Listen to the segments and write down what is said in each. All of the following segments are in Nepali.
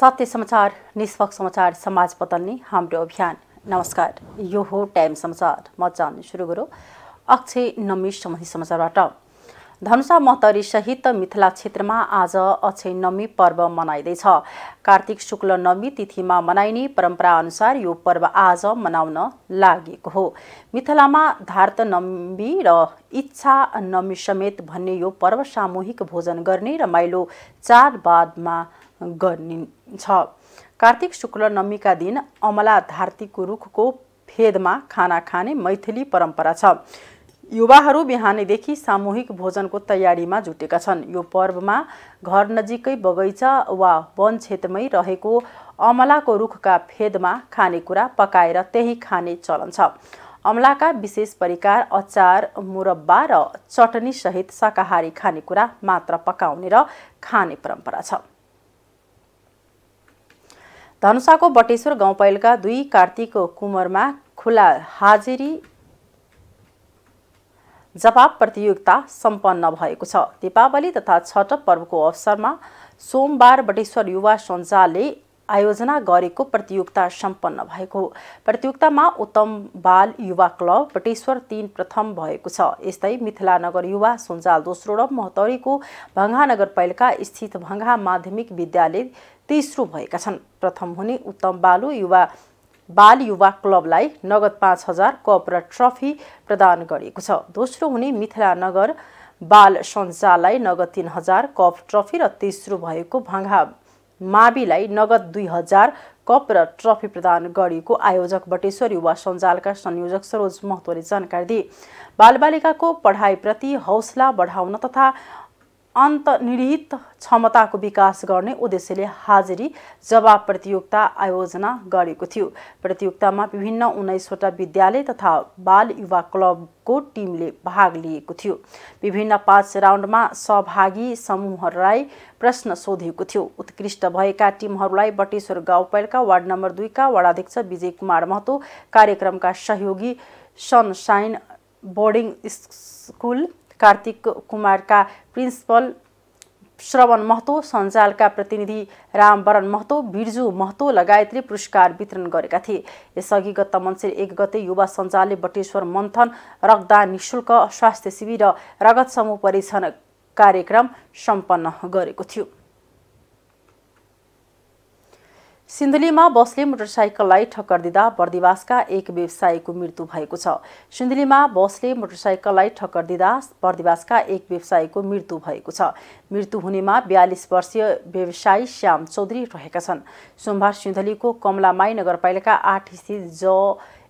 सत्य समाचार निष्पक्ष समाचार समाज बदल्ने हाम्रो अभियान नमस्कार यो हो टाइम समाचार म जान सुरु गरौँ अक्षय नमी सम्बन्धी समाचारबाट धनुषा महतरी सहित मिथिला क्षेत्रमा आज अक्षय नवमी पर्व मनाइँदैछ कार्तिक शुक्ल नवमी तिथिमा मनाइने अनुसार यो पर्व आज मनाउन लागेको हो मिथिलामा धार्त नवमी र इच्छा नवमी समेत भन्ने यो पर्व सामूहिक भोजन गर्ने रमाइलो चाडबाडमा गरिन्छ कार्तिक शुक्ल नवमीका दिन अमला धार्तीको रुखको फेदमा खाना खाने मैथिली परम्परा छ युवाहरू बिहानैदेखि सामूहिक भोजनको तयारीमा जुटेका छन् यो पर्वमा घर नजिकै बगैँचा वा वन क्षेत्रमै रहेको अमलाको रुखका फेदमा खानेकुरा पकाएर त्यही खाने चलन छ अमलाका विशेष परिकार अचार मुरब्बा र चटनीसहित शाकाहारी खानेकुरा मात्र पकाउने र खाने परम्परा छ धनुषाको बटेश्वर गाउँपालिका दुई कार्तिकको कुमरमा खुला हाजिरी जवाब प्रतियोगिता सम्पन्न भएको छ दीपावली तथा छठ पर्वको अवसरमा सोमबार बटेश्वर युवा सञ्जालले आयोजना गरेको प्रतियोगिता सम्पन्न भएको प्रतियोगितामा उत्तम बाल युवा क्लब बटेश्वर तीन प्रथम भएको छ यस्तै मिथिला नगर युवा सुन्जाल दोस्रो र महतरीको भङ्गा नगरपालिका स्थित भङ्गा माध्यमिक विद्यालय तेस्रो भएका छन् प्रथम हुने उत्तम बालु युवा बाल युवा क्लबलाई नगद पाँच हजार कप र ट्रफी प्रदान गरिएको छ दोस्रो हुने मिथिला नगर बाल सञ्चाललाई नगद तिन हजार कप ट्रफी र तेस्रो भएको भाङ्गा माविलाई नगद दुई हजार कप र ट्रफी प्रदान गरिएको आयोजक बटेश्वर युवा सञ्जालका संयोजक सरोज महतोले जानकारी दिए बालबालिकाको पढाइप्रति हौसला बढाउन तथा अन्तनिहित क्षमताको विकास गर्ने उद्देश्यले हाजिरी जवाब प्रतियोगिता आयोजना गरेको थियो प्रतियोगितामा विभिन्न उन्नाइसवटा विद्यालय तथा बाल युवा क्लबको टिमले भाग लिएको थियो विभिन्न पाँच राउन्डमा सहभागी समूहहरूलाई प्रश्न सोधेको थियो उत्कृष्ट भएका टिमहरूलाई बटेश्वर गाउँपालिका वार्ड नम्बर दुईका वडाध्यक्ष विजय कुमार महतो कार्यक्रमका सहयोगी सनसाइन बोर्डिङ स्कुल कार्तिक कुमारका प्रिन्सिपल श्रवण महतो सञ्जालका प्रतिनिधि रामवरण महतो बिर्जु महतो लगायतले पुरस्कार वितरण गरेका थिए यसअघि गत मन्सिर एक गते युवा सञ्जालले बटेश्वर मन्थन रक्तदान निशुल्क स्वास्थ्य शिविर र रगत समूह परीक्षण कार्यक्रम सम्पन्न गरेको थियो सिन्धुलीमा बसले मोटरसाइकललाई ठक्कर दिँदा बर्दिवासका एक व्यवसायीको मृत्यु भएको छ सिन्धुलीमा बसले मोटरसाइकललाई ठक्कर दिँदा बर्दिवासका एक व्यवसायीको मृत्यु भएको छ मृत्यु हुनेमा बयालिस वर्षीय व्यवसायी श्याम चौधरी रहेका छन् सोमबार सिन्धुलीको कमलामाई नगरपालिका आठ स्थित ज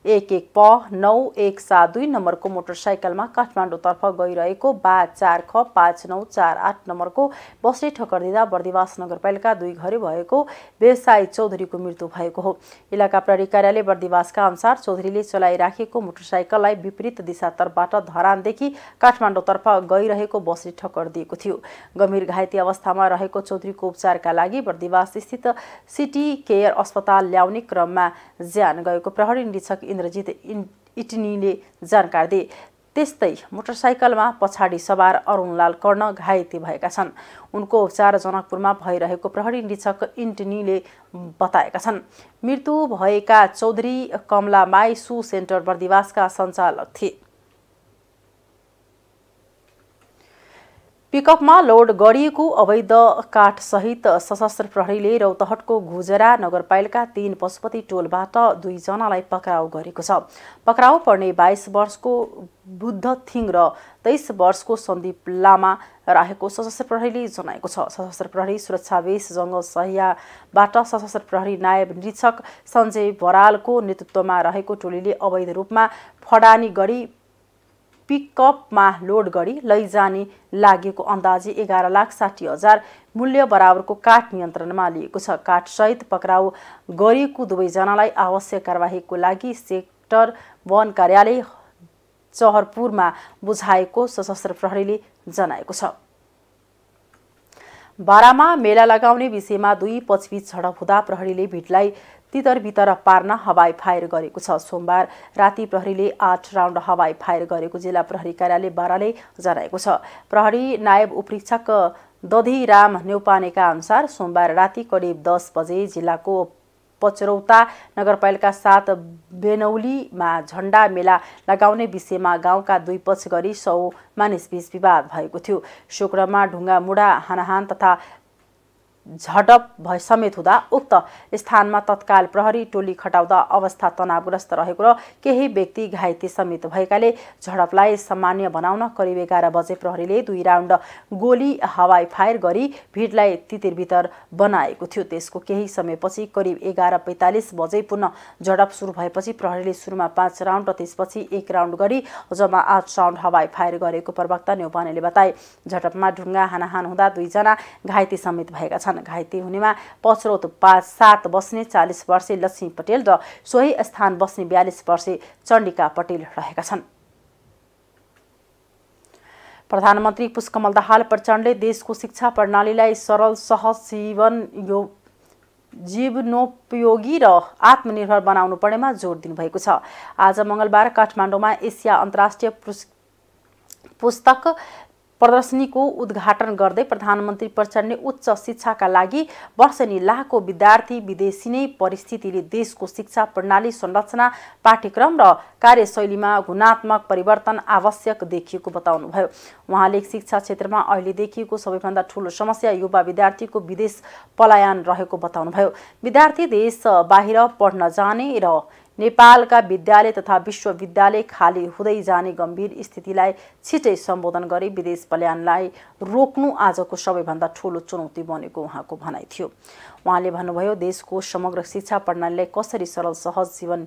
एक एक प नौ एक सात दुई नम्बरको मोटरसाइकलमा काठमाडौँतर्फ गइरहेको बा चार ख पाँच नौ चार आठ नम्बरको बसले ठक्कर दिँदा बर्दिवास नगरपालिका दुई घरे भएको व्यवसाय चौधरीको मृत्यु भएको हो इलाका प्रहरी कार्यालय बर्दिवासका अनुसार चौधरीले चलाइराखेको मोटरसाइकललाई विपरीत दिशातर्फबाट धरानदेखि काठमाडौँतर्फ गइरहेको बसले ठक्कर दिएको थियो गम्भीर घाइते अवस्थामा रहेको चौधरीको उपचारका लागि बर्दिवास सिटी केयर अस्पताल ल्याउने क्रममा ज्यान गएको प्रहरी निरीक्षक इन्द्रजित इटनीले जानकारी दिए त्यस्तै मोटरसाइकलमा पछाडि सवार अरुणलाल कर्ण घाइते भएका छन् उनको उपचार जनकपुरमा भइरहेको प्रहरी निरीक्षक इन्टनीले बताएका छन् मृत्यु भएका चौधरी माई सु सेन्टर बर्दिवासका सञ्चालक थिए पिकअपमा लोड गरिएको अवैध काठसहित सशस्त्र प्रहरीले रौतहटको घुजरा नगरपालिका तीन पशुपति टोलबाट दुईजनालाई पक्राउ गरेको छ पक्राउ पर्ने बाइस वर्षको बुद्ध थिङ र तेइस वर्षको सन्दीप लामा राखेको सशस्त्र प्रहरीले जनाएको छ सशस्त्र प्रहरी सुरक्षा बेस जङ्गल सहयाबाट सशस्त्र प्रहरी नायब निरीक्षक सञ्जय बरालको नेतृत्वमा रहेको टोलीले अवैध रूपमा फडानी गरी पिकअपमा लोड गरी लैजाने लागेको अन्दाजी एघार लाख साठी हजार मूल्य बराबरको काठ नियन्त्रणमा लिएको छ काठसहित पक्राउ गरिएको दुवैजनालाई आवश्यक कारवाहीको लागि सेक्टर वन कार्यालय चहरपुरमा बुझाएको सशस्त्र प्रहरीले जनाएको छ बारामा मेला लगाउने विषयमा दुई पछबिच झडप हुँदा प्रहरीले भिडलाई तितरभित्र पार्न हवाई फायर गरेको छ सोमबार राति प्रहरीले आठ राउन्ड हवाई फायर गरेको जिल्ला प्रहरी कार्यालय बाह्रले जनाएको छ प्रहरी नायब उपरीक्षक दधिराम न्यौपानेका अनुसार सोमबार राति करिब दस बजे जिल्लाको पचरौता नगरपालिका साथ बेनौलीमा झण्डा मेला लगाउने विषयमा गाउँका दुई पक्ष गरी सौ मानिसबीच विवाद भएको थियो ढुङ्गा मुढा हानाहान तथा झडप भए हुँदा उक्त स्थानमा तत्काल प्रहरी टोली खटाउँदा अवस्था तनावग्रस्त रहेको र केही व्यक्ति घाइते समेत भएकाले झडपलाई सामान्य बनाउन करिब एघार बजे प्रहरीले दुई राउन्ड गोली हवाई फायर गरी भिडलाई तितिरभित्र बनाएको थियो त्यसको केही समयपछि करिब एघार पैँतालिस बजे पुनः झडप सुरु भएपछि प्रहरीले सुरुमा पाँच राउन्ड र त्यसपछि एक राउन्ड गरी जम्मा आठ राउन्ड हवाई फायर गरेको प्रवक्ता न्यौपानेले बताए झडपमा ढुङ्गा हानाहान हुँदा दुईजना घाइते समेत भएका छन् छन् घाइते हुनेमा पछरौत पाँच सात बस्ने चालिस वर्षे लक्ष्मी पटेल र सोही स्थान बस्ने बयालिस वर्षे चण्डिका पटेल रहेका छन् प्रधानमन्त्री पुष्कमल दाहाल प्रचण्डले देशको शिक्षा प्रणालीलाई सरल सहज जीवन यो जीवनोपयोगी र आत्मनिर्भर बनाउनु पर्नेमा जोड दिनुभएको छ आज मङ्गलबार काठमाडौँमा एसिया अन्तर्राष्ट्रिय पुस्तक प्रदर्शनीको उद्घाटन गर्दै प्रधानमन्त्री प्रचण्डले उच्च शिक्षाका लागि वर्षनी लाखको विद्यार्थी विदेशी नै परिस्थितिले देशको शिक्षा प्रणाली संरचना पाठ्यक्रम र कार्यशैलीमा गुणात्मक परिवर्तन आवश्यक देखिएको बताउनुभयो उहाँले शिक्षा क्षेत्रमा अहिले देखिएको सबैभन्दा ठूलो समस्या युवा विद्यार्थीको विदेश पलायन रहेको बताउनुभयो विद्यार्थी देश बाहिर पढ्न जाने र नेपालका विद्यालय तथा विश्वविद्यालय खाली हुँदै जाने गम्भीर स्थितिलाई छिटै सम्बोधन गरी विदेश पल्यानलाई रोक्नु आजको सबैभन्दा ठुलो चुनौती बनेको उहाँको भनाइ थियो उहाँले भन्नुभयो देशको समग्र शिक्षा प्रणालीलाई कसरी सरल सहज जीवन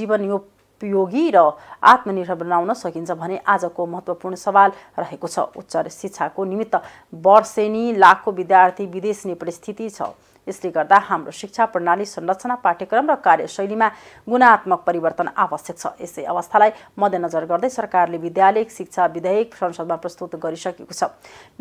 जीवन उपयोगी र आत्मनिर्भर बनाउन सकिन्छ भने आजको महत्त्वपूर्ण सवाल रहेको छ उच्च शिक्षाको निमित्त वर्षेनी लाखको विद्यार्थी विदेश नै परिस्थिति छ यसले गर्दा हाम्रो शिक्षा प्रणाली संरचना पाठ्यक्रम र कार्यशैलीमा गुणात्मक परिवर्तन आवश्यक छ यसै अवस्थालाई मध्यनजर गर्दै सरकारले विद्यालय शिक्षा विधेयक संसदमा प्रस्तुत गरिसकेको छ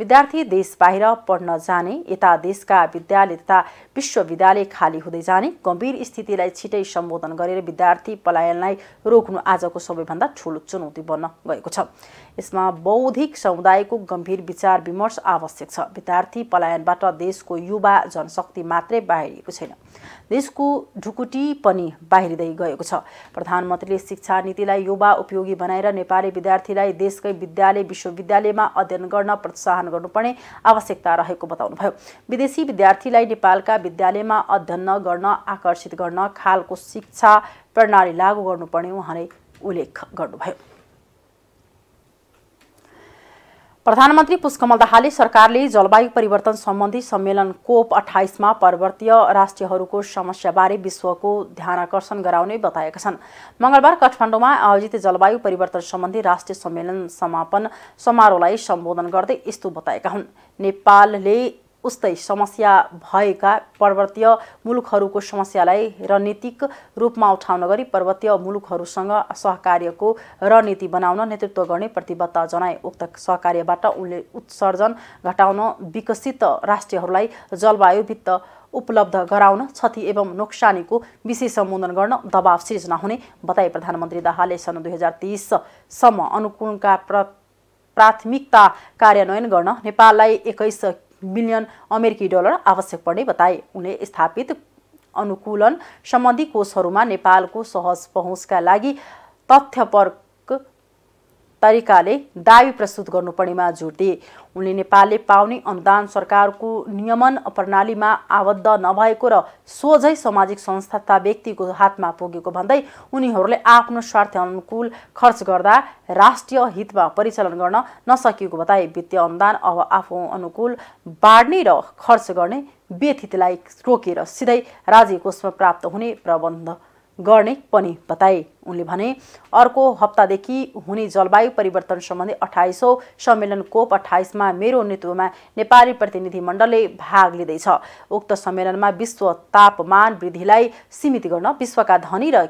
विद्यार्थी देश बाहिर पढ्न जाने यता देशका विद्यालय तथा विश्वविद्यालय खाली हुँदै जाने गम्भीर स्थितिलाई छिटै सम्बोधन गरेर विद्यार्थी पलायनलाई रोक्नु आजको सबैभन्दा ठुलो चुनौती बन्न गएको छ यसमा बौद्धिक समुदायको गम्भीर विचार विमर्श आवश्यक छ विद्यार्थी पलायनबाट देशको युवा जनशक्ति मात्रै बाहिरिएको छैन देशको ढुकुटी पनि बाहिरिँदै गएको छ प्रधानमन्त्रीले शिक्षा नीतिलाई युवा उपयोगी बनाएर नेपाली विद्यार्थीलाई देशकै विद्यालय विश्वविद्यालयमा अध्ययन गर्न प्रोत्साहन गर्नुपर्ने आवश्यकता रहेको बताउनुभयो विदेशी विद्यार्थीलाई नेपालका विद्यालयमा अध्ययन गर्न आकर्षित गर्न खालको शिक्षा प्रणाली लागू गर्नुपर्ने उहाँले उल्लेख गर्नुभयो प्रधानमन्त्री पुष्कमल दाहालले सरकारले जलवायु परिवर्तन सम्बन्धी सम्मेलन कोप अठाइसमा पर्वतीय राष्ट्रियहरूको समस्याबारे विश्वको ध्यान आकर्षण गराउने बताएका छन् मङ्गलबार काठमाडौँमा आयोजित जलवायु परिवर्तन सम्बन्धी राष्ट्रिय सम्मेलन समापन समारोहलाई सम्बोधन गर्दै यस्तो बताएका हुन् नेपालले उस्तै समस्या भएका पर्वतीय मुलुकहरूको समस्यालाई रणनीतिक रूपमा उठाउन गरी पर्वतीय मुलुकहरूसँग सहकार्यको रणनीति बनाउन नेतृत्व गर्ने प्रतिबद्धता जनाए उक्त सहकार्यबाट उनले उत्सर्जन घटाउन विकसित राष्ट्रहरूलाई जलवायु वित्त उपलब्ध गराउन क्षति एवं नोक्सानीको विशेष सम्बोधन गर्न दबाव सिर्जना हुने बताए प्रधानमन्त्री दाहालले सन् दुई हजार तिससम्म अनुकूलका प्राथमिकता कार्यान्वयन गर्न नेपाललाई एक्काइस बिलियन अमेरिकी डलर आवश्यक पर्ने बताए उनले स्थापित अनुकूलन सम्बन्धी कोषहरूमा नेपालको सहज पहुँचका लागि तथ्यपर तरिकाले दावी प्रस्तुत गर्नुपर्नेमा जोड दिए उनले नेपालले पाउने अनुदान सरकारको नियमन प्रणालीमा आबद्ध नभएको र सोझै सामाजिक संस्था तथा व्यक्तिको हातमा पुगेको भन्दै उनीहरूले आफ्नो स्वार्थ अनुकूल खर्च गर्दा राष्ट्रिय हितमा परिचालन गर्न नसकिएको बताए वित्तीय अनुदान अब आफू अनुकूल बाँड्ने र खर्च गर्ने व्यथितलाई रोकेर सिधै राज्य कोषमा प्राप्त हुने प्रबन्ध गर्ने पनि बताए उनले भने अर्को हप्तादेखि हुने जलवायु परिवर्तन सम्बन्धी अठाइसौँ सम्मेलन कोप अठाइसमा मेरो नेतृत्वमा नेपाली प्रतिनिधिमण्डलले भाग लिँदैछ उक्त सम्मेलनमा विश्व तापमान वृद्धिलाई सीमित गर्न विश्वका धनी र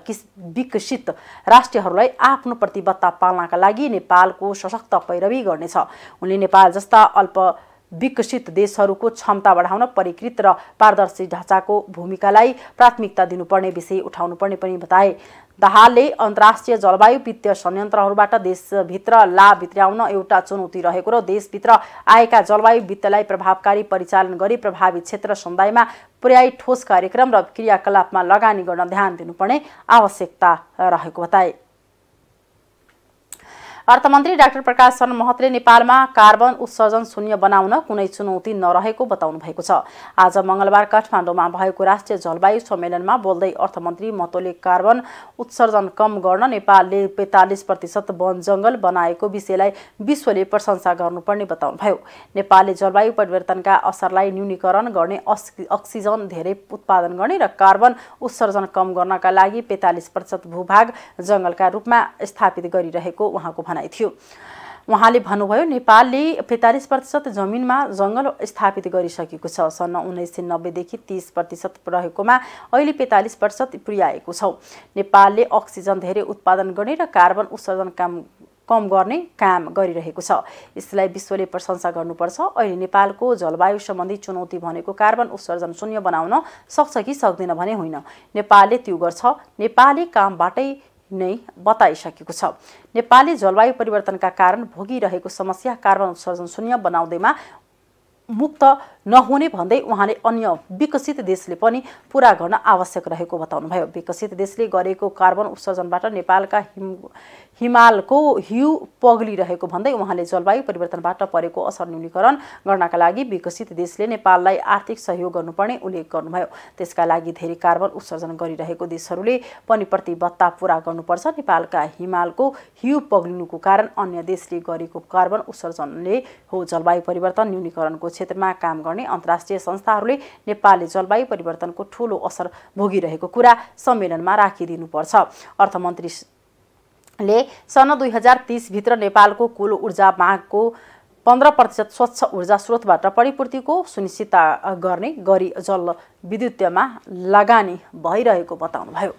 विकसित राष्ट्रहरूलाई आफ्नो प्रतिबद्धता पाल्नका लागि नेपालको सशक्त पैरवी गर्नेछ उनले नेपाल जस्ता अल्प विकसित देशहरूको क्षमता बढाउन परिकृत र पारदर्शी ढाँचाको भूमिकालाई प्राथमिकता दिनुपर्ने विषय उठाउनुपर्ने पनि बताए दाहालले अन्तर्राष्ट्रिय जलवायु वित्तीय संयन्त्रहरूबाट देशभित्र लाभ भित्राउन एउटा चुनौती रहेको र देशभित्र आएका जलवायु वित्तलाई प्रभावकारी परिचालन गरी प्रभावित क्षेत्र समुदायमा पुर्याई ठोस कार्यक्रम र क्रियाकलापमा लगानी गर्न ध्यान दिनुपर्ने आवश्यकता रहेको बताए अर्थमन्त्री डाक्टर प्रकाश शरण महतले नेपालमा कार्बन उत्सर्जन शून्य बनाउन कुनै चुनौती नरहेको बताउनु भएको छ आज मंगलबार काठमाडौँमा भएको राष्ट्रिय जलवायु सम्मेलनमा बोल्दै अर्थमन्त्री महतोले कार्बन उत्सर्जन कम गर्न नेपालले पैँतालिस प्रतिशत वन जङ्गल बनाएको विषयलाई विश्वले प्रशंसा गर्नुपर्ने बताउनुभयो नेपालले जलवायु परिवर्तनका असरलाई न्यूनीकरण गर्ने अक्सिजन धेरै उत्पादन गर्ने र कार्बन उत्सर्जन कम गर्नका लागि पैँतालिस प्रतिशत भूभाग जङ्गलका रूपमा स्थापित गरिरहेको उहाँको भनाइ भनाइ थियो उहाँले भन्नुभयो नेपालले पैँतालिस प्रतिशत जमिनमा जङ्गल स्थापित गरिसकेको छ सन् उन्नाइस सय नब्बेदेखि तिस प्रतिशत रहेकोमा अहिले पैँतालिस प्रतिशत पुर्याएको छ नेपालले अक्सिजन धेरै उत्पादन गर्ने र कार्बन उत्सर्जन काम कम गर्ने काम गरिरहेको छ यसलाई विश्वले प्रशंसा गर्नुपर्छ अहिले नेपालको जलवायु सम्बन्धी चुनौती भनेको कार्बन उत्सर्जन शून्य बनाउन सक्छ कि सक्दैन भने होइन नेपालले त्यो गर्छ नेपाली कामबाटै नै बताइसकेको छ नेपालले जलवायु परिवर्तनका कारण भोगिरहेको समस्या कार्बन उत्सर्जन शून्य बनाउँदैमा मुक्त नहुने भन्दै उहाँले अन्य विकसित देशले पनि पुरा गर्न आवश्यक रहेको बताउनुभयो विकसित देशले गरेको कार्बन उत्सर्जनबाट नेपालका हिम हिमालको हिउ पग्लिरहेको भन्दै उहाँले जलवायु परिवर्तनबाट परेको असर न्यूनीकरण गर्नका लागि विकसित देशले नेपाललाई आर्थिक सहयोग गर्नुपर्ने उल्लेख गर्नुभयो त्यसका लागि धेरै कार्बन उत्सर्जन गरिरहेको देशहरूले पनि प्रतिबद्धता पुरा गर्नुपर्छ नेपालका हिमालको हिउ पग्लिनुको कारण अन्य देशले गरेको कार्बन उत्सर्जनले हो जलवायु परिवर्तन न्यूनीकरणको क्षेत्रमा काम गर्ने अन्तर्राष्ट्रिय संस्थाहरूले नेपालले जलवायु परिवर्तनको ठूलो असर भोगिरहेको कुरा सम्मेलनमा राखिदिनुपर्छ अर्थमन्त्री ले सन् दुई हजार तिसभित्र नेपालको कुल ऊर्जा मागको पन्ध्र प्रतिशत स्वच्छ ऊर्जा स्रोतबाट परिपूर्तिको सुनिश्चितता गर्ने गरी जल विद्युतमा लगानी भइरहेको बताउनुभयो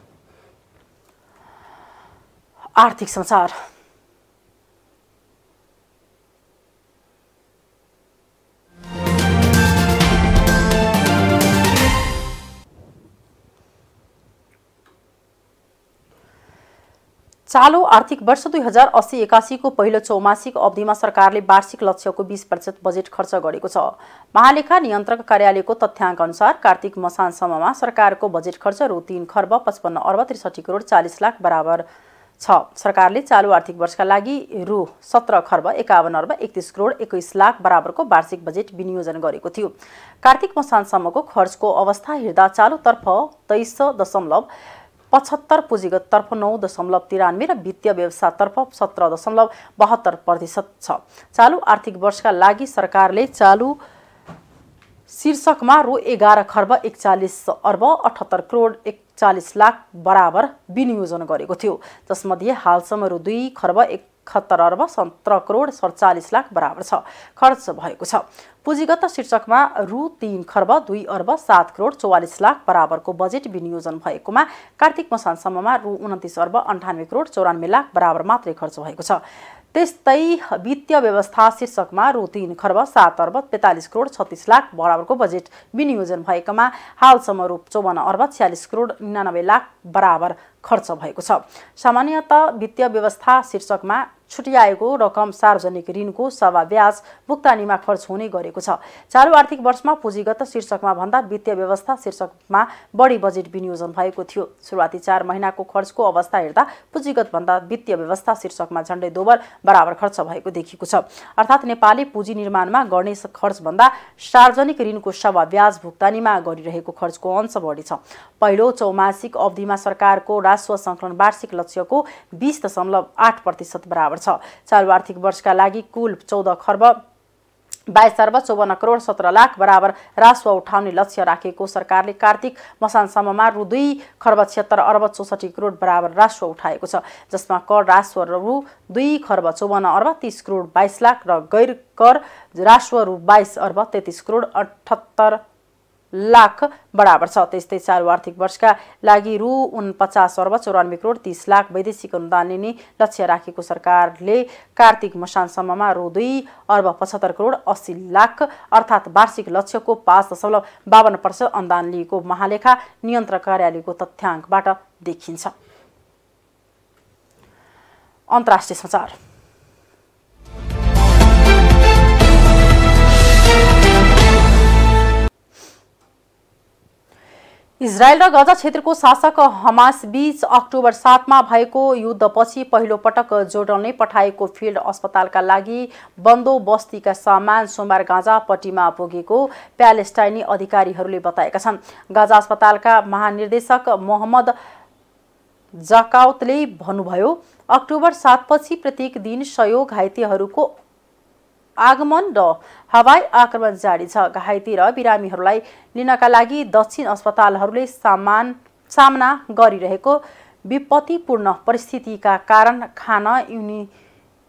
आर्थिक संसार चालु आर्थिक वर्ष दुई हजार अस्सी एकासीको पहिलो चौमासिक अवधिमा सरकारले वार्षिक लक्ष्यको बिस प्रतिशत बजेट खर्च गरेको छ महालेखा नियन्त्रक कार्यालयको तथ्याङ्क अनुसार कार्तिक मसानसम्ममा सरकारको बजेट खर्च रु तिन खर्ब पचपन्न अर्ब त्रिसठी करोड चालिस लाख बराबर छ सरकारले चालु आर्थिक वर्षका लागि रु सत्र खर्ब एकाउन्न अर्ब एकतिस करोड एक्काइस लाख बराबरको वार्षिक बजेट विनियोजन गरेको थियो कार्तिक मसानसम्मको खर्चको अवस्था हेर्दा चालुतर्फ तेइस दशमलव पचहत्तर पुँजीगततर्फ नौ दशमलव तिरानब्बे र वित्तीय व्यवसायतर्फ सत्र दशमलव बहत्तर प्रतिशत छ चालु आर्थिक वर्षका लागि सरकारले चालु शीर्षकमा रु एघार खर्ब एकचालिस अर्ब अठहत्तर करोड एकचालिस लाख बराबर विनियोजन गरेको थियो जसमध्ये हालसम्म रु दुई खर्ब एक खत्तर अर्ब सत्र करोड सडचालिस लाख बराबर छ खर्च भएको छ पुँजीगत शीर्षकमा रु तिन खर्ब दुई अर्ब सात करोड चौवालिस लाख बराबरको बजेट विनियोजन भएकोमा कार्तिक मसानसम्ममा रु उन्तिस अर्ब अन्ठानब्बे करोड चौरानब्बे लाख बराबर मात्रै खर्च भएको छ त्यस्तै वित्तीय व्यवस्था शीर्षकमा रु तिन खर्ब सात अर्ब पैँतालिस करोड छत्तिस लाख बराबरको बजेट विनियोजन भएकोमा हालसम्म रु चौवन्न अर्ब छ्यालिस करोड निनानब्बे लाख बराबर खर्च भएको छ सामान्यत वित्तीय व्यवस्था शीर्षकमा छुट्याएको रकम सार्वजनिक ऋणको सवा ब्याज भुक्तानीमा खर्च हुने गरेको छ चालु आर्थिक वर्षमा पुँजीगत शीर्षकमा भन्दा वित्तीय व्यवस्था शीर्षकमा बढी बजेट विनियोजन भएको थियो सुरुवाती चार महिनाको खर्चको अवस्था हेर्दा पुँजीगत भन्दा वित्तीय व्यवस्था शीर्षकमा झण्डै दोबर बराबर खर्च भएको देखिएको छ अर्थात् नेपालले पुँजी निर्माणमा गर्ने खर्चभन्दा सार्वजनिक ऋणको सवा ब्याज भुक्तानीमा गरिरहेको खर्चको अंश बढी छ पहिलो चौमासिक अवधिमा सरकारको राजस्व सङ्कलन वार्षिक लक्ष्यको बिस दशमलव आठ प्रतिशत बराबर पर्छ चालु आर्थिक वर्षका लागि कुल चौध खर्ब बाइस अर्ब चौवन्न करोड सत्र लाख बराबर राजस्व उठाउने लक्ष्य राखेको सरकारले कार्तिक मसानसम्ममा रु दुई खर्ब छिहत्तर अर्ब चौसठी करोड बराबर राजस्व उठाएको छ जसमा कर राजस्व रु दुई खर्ब चौवन्न अर्ब तिस करोड बाइस लाख र गैर कर राजस्व रु बाइस अर्ब तेत्तिस करोड अठहत्तर लाख बराबर छ त्यस्तै चालु आर्थिक वर्षका लागि रु उनपचास अर्ब चौरानब्बे करोड तिस लाख वैदेशिक अनुदान लिने लक्ष्य राखेको सरकारले कार्तिक मसानसम्ममा रु दुई अर्ब पचहत्तर करोड अस्सी लाख अर्थात् वार्षिक लक्ष्यको पाँच दशमलव बावन्न पर्सेन्ट अनुदान लिएको महालेखा नियन्त्रक कार्यालयको तथ्याङ्कबाट देखिन्छ अन्तर्राष्ट्रिय समाचार इजरायल र गजा क्षेत्रको शासक हमास बीच अक्टोबर सातमा भएको युद्धपछि पहिलोपटक पटक जोर्डनले पठाएको फिल्ड अस्पतालका लागि बन्दोबस्तीका सामान सोमबार गाजापट्टिमा पुगेको प्यालेस्टाइनी अधिकारीहरूले बताएका छन् गाजा अस्पतालका महानिर्देशक मोहम्मद जकाउतले भन्नुभयो अक्टोबर सातपछि प्रत्येक दिन सहयोग घाइतेहरूको आगमन र हवाई आक्रमण जारी छ घाइते र बिरामीहरूलाई लिनका लागि दक्षिण अस्पतालहरूले सामान सामना गरिरहेको विपत्तिपूर्ण परिस्थितिका कारण खान युनि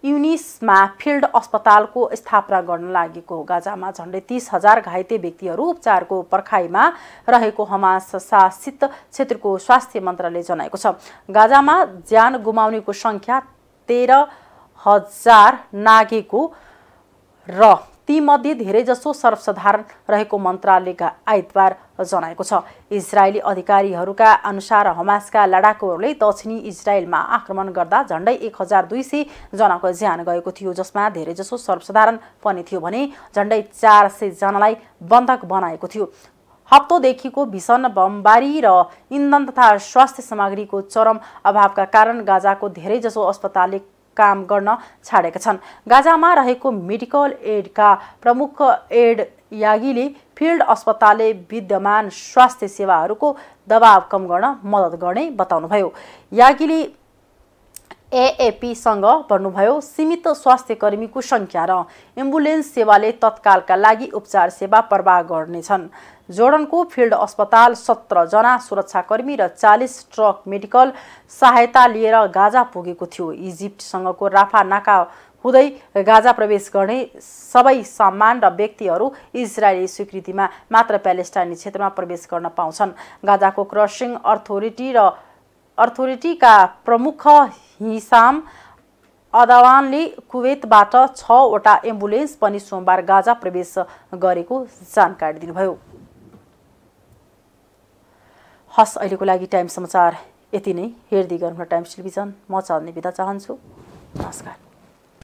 युनिसमा फिल्ड अस्पतालको स्थापना गर्न लागेको गाजामा झन्डै तिस हजार घाइते व्यक्तिहरू उपचारको पर्खाइमा रहेको हमास शासित क्षेत्रको स्वास्थ्य मन्त्रालयले जनाएको छ गाजामा ज्यान गुमाउनेको सङ्ख्या तेह्र हजार नागेको र तीमध्ये धेरैजसो सर्वसाधारण रहेको मन्त्रालयका आइतबार जनाएको छ इजरायली अधिकारीहरूका अनुसार हमासका लडाकुहरूले दक्षिणी इजरायलमा आक्रमण गर्दा झन्डै एक हजार दुई सय जनाको ज्यान गएको थियो जसमा धेरैजसो सर्वसाधारण पनि थियो भने झन्डै चार सयजनालाई बन्धक बनाएको थियो हप्तोदेखिको भीषण बमबारी र इन्धन तथा स्वास्थ्य सामग्रीको चरम अभावका कारण गाजाको धेरैजसो अस्पतालले काम गर्न छाडेका छन् गाजामा रहेको मेडिकल एडका प्रमुख एड यागीले फिल्ड अस्पतालले विद्यमान स्वास्थ्य सेवाहरूको दबाव कम गर्न मद्दत गर्ने बताउनुभयो यागीले एएपीसँग भन्नुभयो सीमित स्वास्थ्य कर्मीको सङ्ख्या र एम्बुलेन्स सेवाले तत्कालका लागि उपचार सेवा प्रवाह गर्नेछन् जोर्डनको फिल्ड अस्पताल सत्रजना सुरक्षाकर्मी र चालिस ट्रक मेडिकल सहायता लिएर गाजा पुगेको थियो इजिप्टसँगको राफा नाका हुँदै गाजा प्रवेश गर्ने सबै सामान र व्यक्तिहरू इजरायली स्वीकृतिमा मात्र प्यालेस्टाइनी क्षेत्रमा प्रवेश गर्न पाउँछन् गाजाको क्रसिङ अथोरिटी र अथोरिटीका प्रमुख हिसाम अदावानले कुवेतबाट छवटा एम्बुलेन्स पनि सोमबार गाजा प्रवेश गरेको जानकारी दिनुभयो हस् अहिलेको लागि टाइम समाचार यति नै हेर्दै गर्नुहोला टाइम्स टेलिभिजन म चल्ने बिदा चाहन्छु नमस्कार